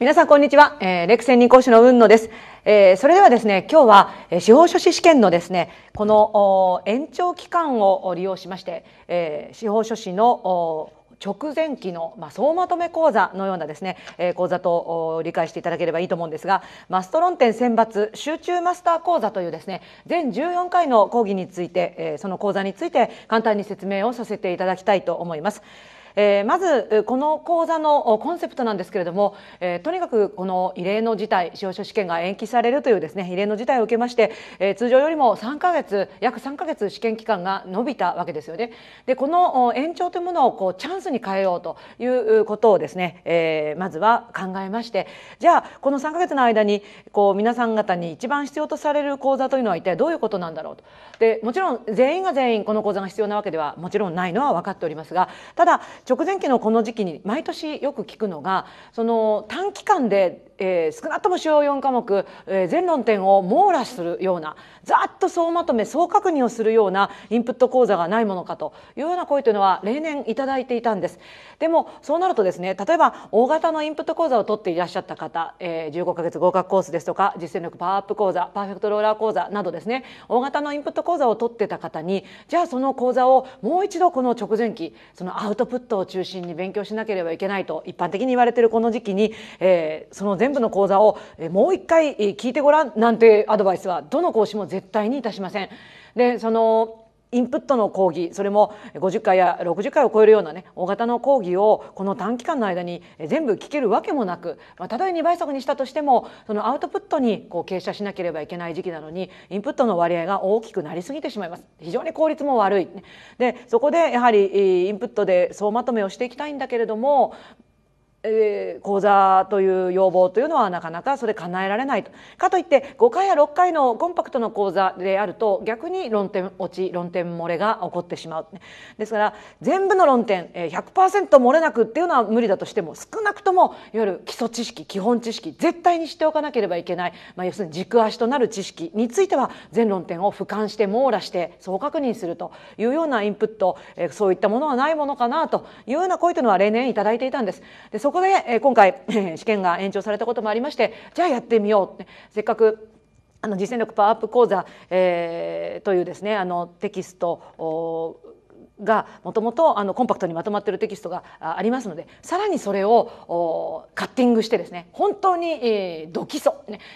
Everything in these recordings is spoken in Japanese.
皆さんこんにちは、えー、レクセン人講師の雲野です、えー、それではですね今日は、司法書士試験のですねこの延長期間を利用しまして、えー、司法書士の直前期の、まあ、総まとめ講座のようなですね、えー、講座と理解していただければいいと思うんですがマスト論点選抜集中マスター講座というですね全14回の講義について、えー、その講座について簡単に説明をさせていただきたいと思います。えー、まずこの講座のコンセプトなんですけれども、えー、とにかくこの異例の事態司法書試験が延期されるというですね異例の事態を受けまして、えー、通常よりも3ヶ月約3か月試験期間が延びたわけですよね。でこの延長というものをこうチャンスに変えようということをですね、えー、まずは考えましてじゃあこの3か月の間にこう皆さん方に一番必要とされる講座というのは一体どういうことなんだろうと。でもちろん全員が全員この講座が必要なわけではもちろんないのは分かっておりますがただ直前期のこの時期に毎年よく聞くのがその短期間でえー、少なくとも主要4科目、えー、全論点を網羅するようなざっと総まとめ総確認をするようなインプット講座がないものかというような声というのは例年いただいていたんですでもそうなるとですね例えば大型のインプット講座を取っていらっしゃった方、えー、15ヶ月合格コースですとか実践力パワーアップ講座パーフェクトローラー講座などですね大型のインプット講座を取ってた方にじゃあその講座をもう一度この直前期そのアウトプットを中心に勉強しなければいけないと一般的に言われているこの時期に、えー、その前全部の講座をもう一回聞いてごらんなんてアドバイスはどの講師も絶対にいたしません。でそのインプットの講義それも50回や60回を超えるようなね大型の講義をこの短期間の間に全部聞けるわけもなく、まあ、ただえ2倍速にしたとしてもそのアウトプットにこう傾斜しなければいけない時期なのにインプットの割合が大きくなりすぎてしまいます非常に効率も悪い、でそこでやはりインプットで総まとめをしていきたいんだけれどもえー、講座という要望というのはなかなかそれ叶えられないとかといって5回や6回のコンパクトの講座であると逆に論点落ち論点漏れが起こってしまうですから全部の論点100%漏れなくっていうのは無理だとしても少なくともいわゆる基礎知識基本知識絶対にしておかなければいけない、まあ、要するに軸足となる知識については全論点を俯瞰して網羅して総確認するというようなインプットそういったものはないものかなというような声というのは例年頂いていたんです。でそここで、え今回 試験が延長されたこともありましてじゃあやってみようってせっかくあの実践力パワーアップ講座、えー、というですねあのテキストがもともとあのコンパクトにまとまっているテキストがありますのでさらにそれをカッティングしてですね本当に、えー、ド基礎、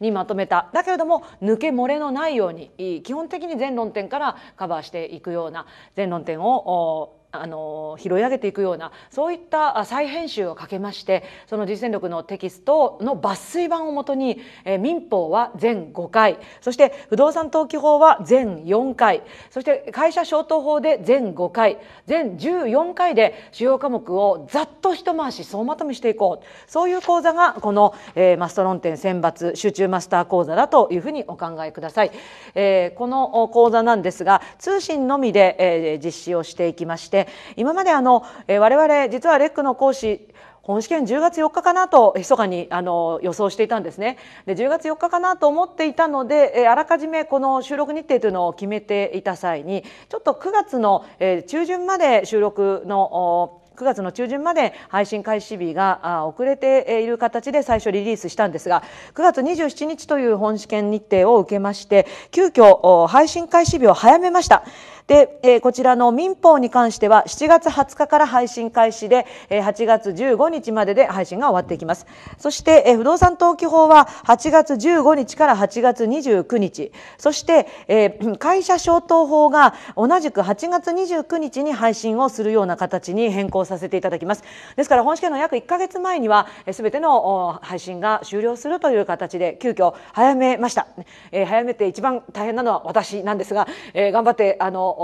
にまとめただけれども抜け漏れのないように基本的に全論点からカバーしていくような全論点をあの拾い上げていくようなそういった再編集をかけましてその実践力のテキストの抜粋版をもとに、えー、民法は全5回そして不動産登記法は全4回そして会社消灯法で全5回全14回で主要科目をざっと一回し総まとめしていこうそういう講座がこの、えー、マスト論点選抜集中マスター講座だというふうにお考えください。えー、この講座なんですが通信のみで、えー、実施をしていきまして今まであの、えー、我々実はレックの講師本試験10月4日かなと密かにあの予想していたんですねで10月4日かなと思っていたので、えあらかじめこの収録日程というのを決めていた際にちょっと9月の、え中旬まで収録の9月の中旬まで配信開始日が遅れている形で最初リリースしたんですが9月27日という本試験日程を受けまして急遽配信開始日を早めました。で、えー、こちらの民法に関しては7月20日から配信開始で、えー、8月15日までで配信が終わっていきますそして、えー、不動産登記法は8月15日から8月29日そして、えー、会社消灯法が同じく8月29日に配信をするような形に変更させていただきますですから本試験の約1か月前には全ての配信が終了するという形で急遽早めました、えー、早めて一番大変なのは私なんですが、えー、頑張ってあの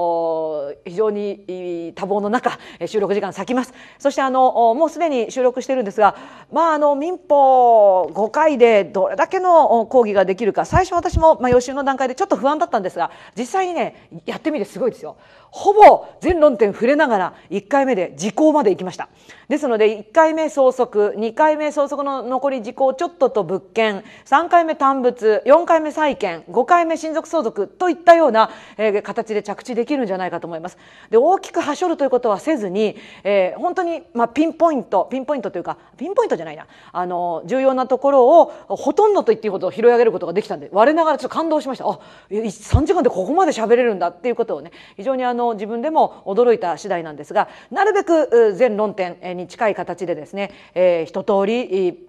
非常に多忙の中収録時間割きますそしてあのもうすでに収録してるんですが、まあ、あの民法5回でどれだけの講義ができるか最初私も、まあ、予習の段階でちょっと不安だったんですが実際にねやってみてすごいですよ。ほぼ全論点触れながら1回目で時効まで行きましたですので1回目相続2回目相続の残り時効ちょっとと物件3回目単物4回目債権5回目親族相続といったような、えー、形で着地できるんじゃないかと思いますで大きくはしょるということはせずに、えー、本当に、まあ、ピンポイントピンポイントというかピンポイントじゃないなあの重要なところをほとんどと言っていいほど拾い上げることができたんで我ながらちょっと感動しましたあ3時間でここまで喋れるんだっていうことをね非常にあのの自分でも驚いた次第なんですがなるべく全論点に近い形でですね、えー、一通り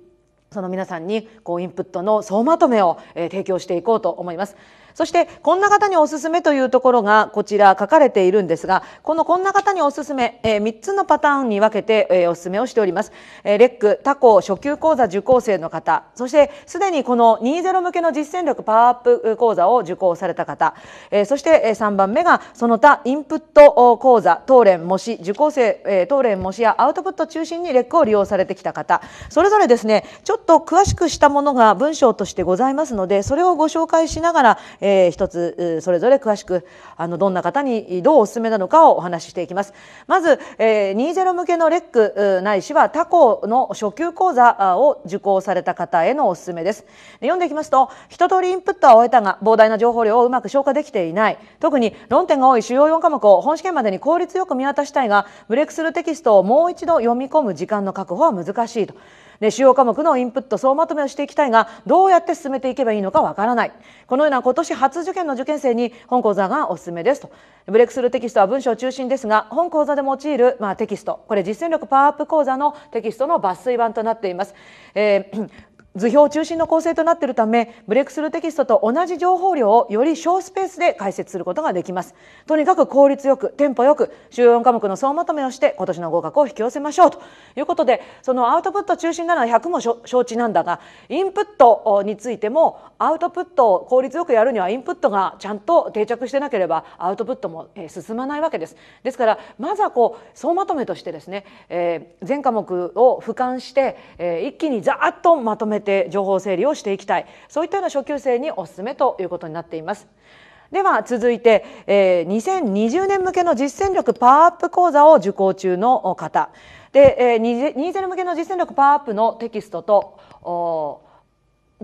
その皆さんにこうインプットの総まとめを提供していこうと思います。そしてこんな方におすすめというところがこちら書かれているんですがこのこんな方におすすめ、え3つのパターンに分けて、えおすすめをしております、えレック他校初級講座受講生の方そしてすでにこの20向けの実践力パワーアップ講座を受講された方、えそして3番目がその他インプット講座当連模試受講生、え当連模試やアウトプット中心にレックを利用されてきた方それぞれですねちょっと詳しくしたものが文章としてございますのでそれをご紹介しながらえー、一つそれぞれ詳しくあのどんな方にどうお勧めなのかをお話ししていきます。まず、えー、20向けのレックないしは他校の初級講座を受講された方へのお勧めです。読んでいきますと一通りインプットは終えたが膨大な情報量をうまく消化できていない特に論点が多い主要4科目を本試験までに効率よく見渡したいがブレイクスルーテキストをもう一度読み込む時間の確保は難しいと。で主要科目のインプット総まとめをしていきたいがどうやって進めていけばいいのかわからないこのような今年初受験の受験生に本講座がおすすめですとブレイクスルーテキストは文章中心ですが本講座で用いる、まあ、テキストこれ実践力パワーアップ講座のテキストの抜粋版となっています、えー図表中心の構成となっているためブレイクスルーテキストと同じ情報量をより小スペースで解説することができますとにかく効率よくテンポよく主要4科目の総まとめをして今年の合格を引き寄せましょうということでそのアウトプット中心なのは100も承知なんだがインプットについてもアウトプットを効率よくやるにはインプットがちゃんと定着してなければアウトプットも進まないわけですですからまずはこう総まとめとしてですね、えー、全科目を俯瞰して、えー、一気にざっとまとめて情報整理をしていきたいそういったような初級生におすすめということになっています。では続いて、えー、2020年向けの実践力パワーアップ講座を受講中の方で、えー、20向けの実践力パワーアップのテキストと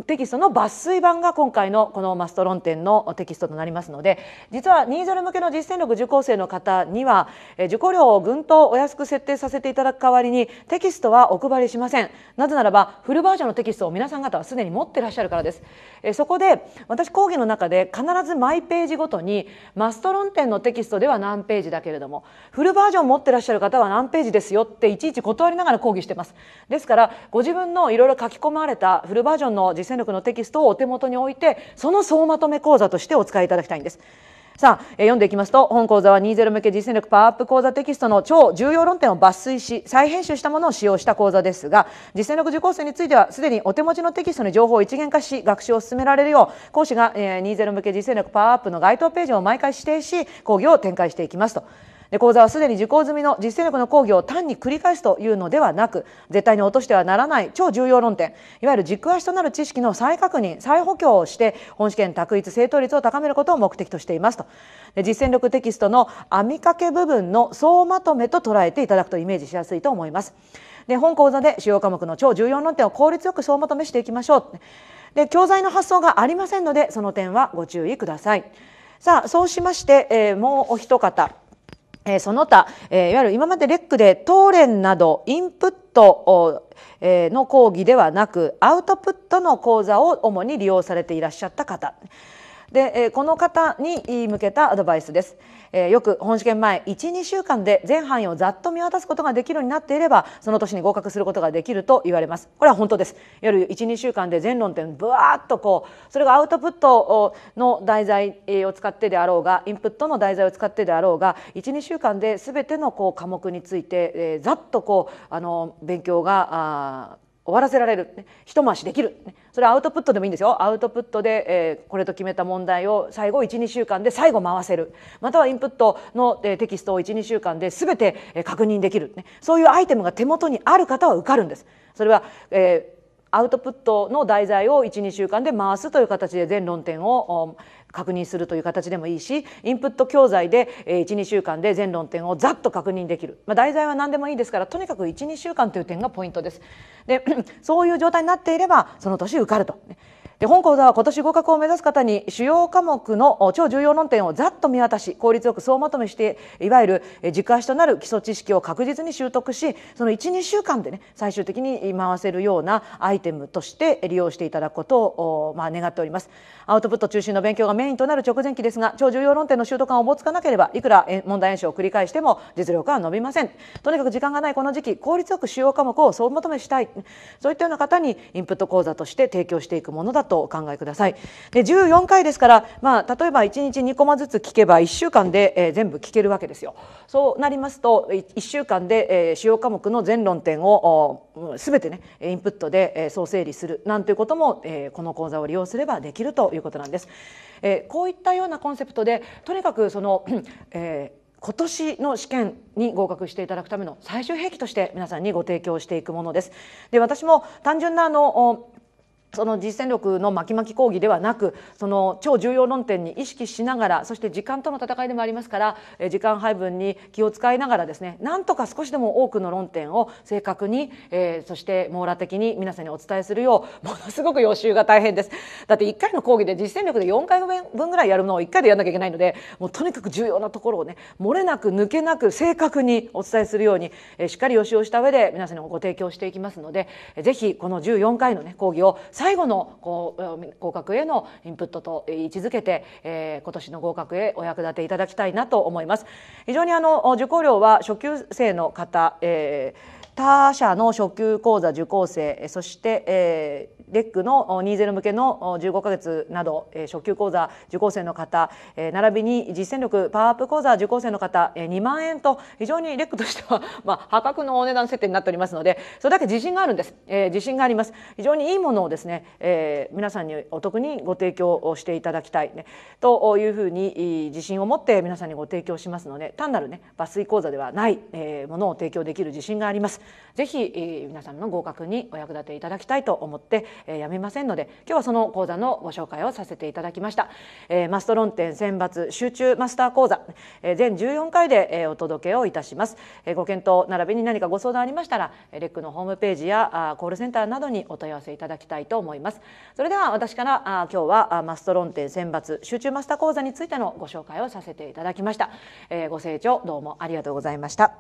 テキストの抜粋版が今回のこのマスト論点のテキストとなりますので実はニー2ル向けの実践力受講生の方には受講料をぐんとお安く設定させていただく代わりにテキストはお配りしませんなぜならばフルバージョンのテキストを皆さん方はすでに持ってらっしゃるからですそこで私講義の中で必ずマイページごとにマスト論点のテキストでは何ページだけれどもフルバージョン持ってらっしゃる方は何ページですよっていちいち断りながら講義してますですからご自分のいろいろ書き込まれたフルバージョンの実戦力のテキストをお手元に置いてその総まとめ講座としてお使いいただきたいんです。さあ、読んでいきますと、本講座は20向け実践力パワーアップ講座テキストの超重要論点を抜粋し、再編集したものを使用した講座ですが、実践力受講生については、すでにお手持ちのテキストに情報を一元化し、学習を進められるよう、講師が、え20向け実践力パワーアップの該当ページを毎回指定し、講義を展開していきますと。で講座はすでに受講済みの実践力の講義を単に繰り返すというのではなく絶対に落としてはならない超重要論点いわゆる軸足となる知識の再確認再補強をして本試験択一正答率を高めることを目的としていますとで実践力テキストの編み掛け部分の総まとめと捉えていただくとイメージしやすいと思います。で本講座で主要科目の超重要論点を効率よく総まとめしていきましょうで教材の発送がありませんのでその点はご注意くださいさあそうしまして、えー、もうお一方えその他、えいわゆる今までレックでレ連などインプットの講義ではなくアウトプットの講座を主に利用されていらっしゃった方で、えこの方に向けたアドバイスです、えよく本試験前12週間で全範囲をざっと見渡すことができるようになっていればその年に合格することができると言われますこれは本当です夜12週間で全論点ぶわっとこうそれがアウトプットの題材を使ってであろうがインプットの題材を使ってであろうが12週間で全てのこう科目について、えざっとこうあの勉強があ終わらせられる、ね、一回しできる、ね、それアウトプットでもいいんですよアウトプットで、えー、これと決めた問題を最後12週間で最後回せるまたはインプットの、えー、テキストを12週間で全て、えー、確認できる、ね、そういうアイテムが手元にある方は受かるんです。それは、えーアウトプットの題材を12週間で回すという形で全論点を確認するという形でもいいしインプット教材で12週間で全論点をざっと確認できる、まあ、題材は何でもいいですからとにかく12週間という点がポイントです。で そういう状態になっていればその年受かると。で本講座は今年合格を目指す方に主要科目の超重要論点をざっと見渡し効率よく総まとめしていわゆる軸足となる基礎知識を確実に習得しその12週間でね最終的に回せるようなアイテムとして利用していただくことをまあ願っておりますアウトプット中心の勉強がメインとなる直前期ですが超重要論点の習得感をおぼつかなければいくら問題演習を繰り返しても実力は伸びませんとにかく時間がないこの時期効率よく主要科目を総まとめしたいそういったような方にインプット講座として提供していくものだととお考えください。で14回ですから、まあ、例えば1日2コマずつ聞けば1週間で、えー、全部聞けるわけですよ。そうなりますと1週間で、えー、主要科目の全論点を全てねインプットで、え総整理するなんていうことも、えー、この講座を利用すればできるということなんです。えー、こういったようなコンセプトでとにかくその、えー、今年の試験に合格していただくための最終兵器として皆さんにご提供していくものです。で私も単純なあのその実践力の巻き巻き講義ではなくその超重要論点に意識しながらそして時間との戦いでもありますから時間配分に気を使いながらですねなんとか少しでも多くの論点を正確に、えー、そして網羅的に皆さんにお伝えするようものすごく予習が大変です。だって1回の講義で実践力で4回分ぐらいやるのを1回でやんなきゃいけないのでもうとにかく重要なところをね漏れなく抜けなく正確にお伝えするように、えー、しっかり予習をした上で皆さんにもご提供していきますので、えー、ぜひこの14回のね講義を最後のこう合格へのインプットと位置づけて、えー、今年の合格へお役立ていただきたいなと思います。非常にあの受講料は初級生の方、えー、他社の初級講座受講生そして、えーレックの20向けの15か月など初級講座受講生の方並びに実践力パワーアップ講座受講生の方2万円と非常にレックとしては、まあ、破格のお値段設定になっておりますのでそれだけ自信があるんです、え自信があります非常にいいものをですね、え皆さんにお得にご提供をしていただきたいねというふうに自信を持って皆さんにご提供しますので単なるね抜粋講座ではない、えものを提供できる自信がありますぜひ、皆さんの合格にお役立ていただきたいと思って、えやめませんので今日はその講座のご紹介をさせていただきました、えー、マスト論点選抜集中マスター講座、えー、全14回で、えー、お届けをいたします、えー、ご検討並びに何かご相談ありましたらレックのホームページやあコールセンターなどにお問い合わせいただきたいと思いますそれでは私からあ今日はあマスト論点選抜集中マスター講座についてのご紹介をさせていただきました、えー、ご清聴どうもありがとうございました